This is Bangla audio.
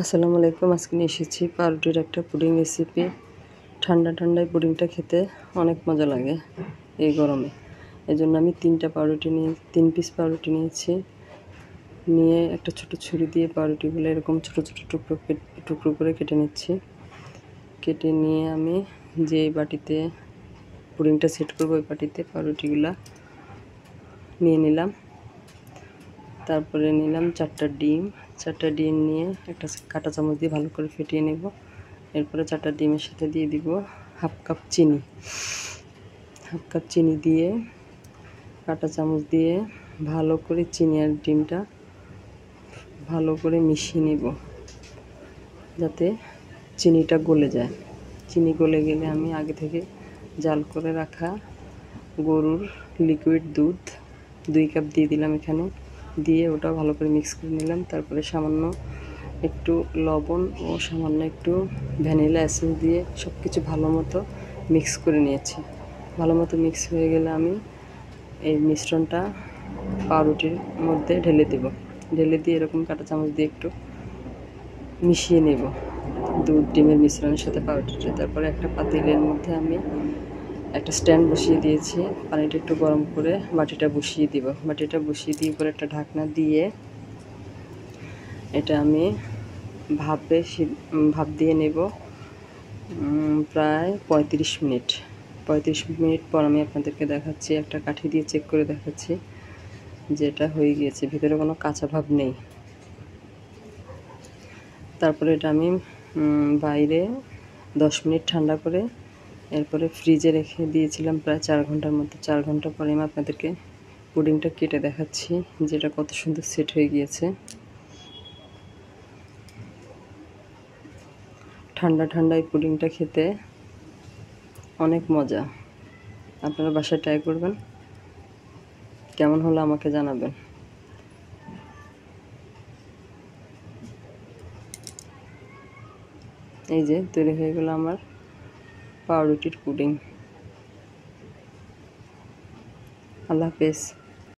আসসালামু আলাইকুম আজকে নিয়ে এসেছি পাউরুটির একটা পুডিং রেসিপি ঠান্ডা ঠান্ডায় পুডিংটা খেতে অনেক মজা লাগে এই গরমে এই জন্য আমি তিনটা পাউরুটি নিয়ে তিন পিস পাউরুটি নিয়েছি নিয়ে একটা ছোট ছুরি দিয়ে পাউরুটিগুলো এরকম ছোট ছোট টুকরো টুকরো করে কেটে নিচ্ছি কেটে নিয়ে আমি যে বাটিতে পুডিংটা সেট করবো ওই বাটিতে পাউরুটিগুলো নিয়ে নিলাম তারপরে নিলাম চারটা ডিম চারটা ডিম নিয়ে একটা কাঁটা চামচ দিয়ে ভালো করে ফেটিয়ে নেব এরপরে চারটা ডিমের সাথে দিয়ে দিব হাফ কাপ চিনি হাফ কাপ চিনি দিয়ে কাঁটা চামচ দিয়ে ভালো করে চিনি আর ডিমটা ভালো করে মিশিয়ে নেব যাতে চিনিটা গলে যায় চিনি গলে গেলে আমি আগে থেকে জাল করে রাখা গরুর লিকুইড দুধ দুই কাপ দিয়ে দিলাম এখানে দিয়ে ওটা ভালো করে মিক্স করে নিলাম তারপরে সামান্য একটু লবণ ও সামান্য একটু ভ্যানিলা অ্যাসেন্স দিয়ে সব কিছু ভালো মতো মিক্স করে নিয়েছি ভালো মতো মিক্স হয়ে গেলে আমি এই মিশ্রণটা পাউরুটির মধ্যে ঢেলে দেব ঢেলে দিয়ে এরকম কাটা চামচ দিয়ে একটু মিশিয়ে নেব দুধ ডিমের মিশ্রণের সাথে পাউরুটিটা তারপরে একটা পাতিলের মধ্যে আমি একটা স্ট্যান্ড বসিয়ে দিয়েছি পানিটা একটু গরম করে বাটিটা বসিয়ে দিব বাটিটা বসিয়ে দিয়ে উপরে একটা ঢাকনা দিয়ে এটা আমি ভাপে ভাপ দিয়ে নেব প্রায় ৩৫ মিনিট পঁয়ত্রিশ মিনিট পর আমি আপনাদেরকে দেখাচ্ছি একটা কাঠি দিয়ে চেক করে দেখাচ্ছি যে এটা হয়ে গিয়েছে ভিতরে কোনো কাঁচা ভাব নেই তারপরে এটা আমি বাইরে দশ মিনিট ঠান্ডা করে এরপরে ফ্রিজে রেখে দিয়েছিলাম প্রায় চার ঘন্টার মতো চার ঘন্টা পরে আমি আপনাদেরকে পুডিংটা কেটে দেখাচ্ছি যেটা কত সুন্দর সেট হয়ে গিয়েছে ঠান্ডা ঠান্ডা এই পুডিংটা খেতে অনেক মজা আপনারা বাসায় ট্রাই করবেন কেমন হলো আমাকে জানাবেন এই যে তৈরি হয়ে গেলো আমার পাউরুটির পুডিং আল্লাহ হাফেজ